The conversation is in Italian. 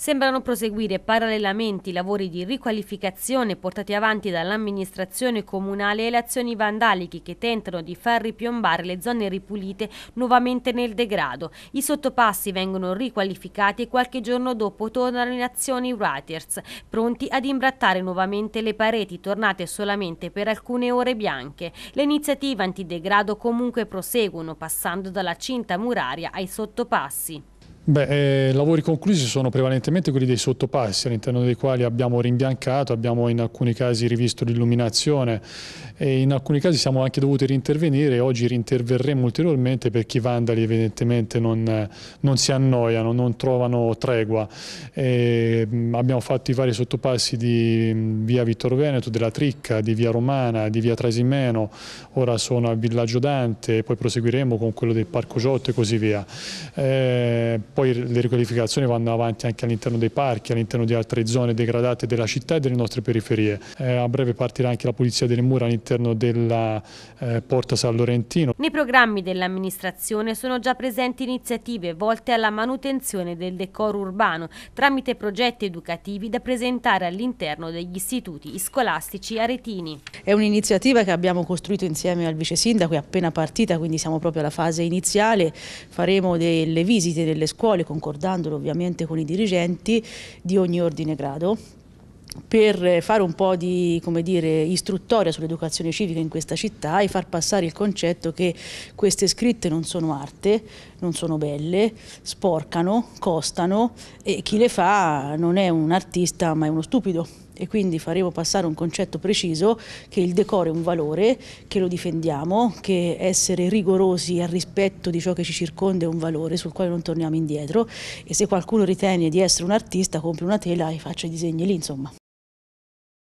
Sembrano proseguire parallelamente i lavori di riqualificazione portati avanti dall'amministrazione comunale e le azioni vandaliche che tentano di far ripiombare le zone ripulite nuovamente nel degrado. I sottopassi vengono riqualificati e qualche giorno dopo tornano in azione i Writers, pronti ad imbrattare nuovamente le pareti tornate solamente per alcune ore bianche. Le iniziative antidegrado comunque proseguono passando dalla cinta muraria ai sottopassi. Beh, eh, lavori conclusi sono prevalentemente quelli dei sottopassi, all'interno dei quali abbiamo rimbiancato, abbiamo in alcuni casi rivisto l'illuminazione e in alcuni casi siamo anche dovuti rintervenire e oggi rinterverremo ulteriormente perché i vandali evidentemente non, non si annoiano, non trovano tregua. Eh, abbiamo fatto i vari sottopassi di mm, via Vittor Veneto, della Tricca, di via Romana, di via Trasimeno, ora sono a villaggio Dante, poi proseguiremo con quello del Parco Giotto e così via. Eh, poi le riqualificazioni vanno avanti anche all'interno dei parchi, all'interno di altre zone degradate della città e delle nostre periferie. Eh, a breve partirà anche la pulizia delle mura all'interno della eh, Porta San Laurentino. Nei programmi dell'amministrazione sono già presenti iniziative volte alla manutenzione del decoro urbano tramite progetti educativi da presentare all'interno degli istituti scolastici aretini. È un'iniziativa che abbiamo costruito insieme al vice sindaco, è appena partita, quindi siamo proprio alla fase iniziale. Faremo delle visite delle scuole scuole, concordandolo ovviamente con i dirigenti di ogni ordine grado, per fare un po' di dire, istruttoria sull'educazione civica in questa città e far passare il concetto che queste scritte non sono arte, non sono belle, sporcano, costano e chi le fa non è un artista ma è uno stupido e quindi faremo passare un concetto preciso che il decoro è un valore, che lo difendiamo, che essere rigorosi al rispetto di ciò che ci circonda è un valore sul quale non torniamo indietro e se qualcuno ritiene di essere un artista compri una tela e faccia i disegni lì insomma.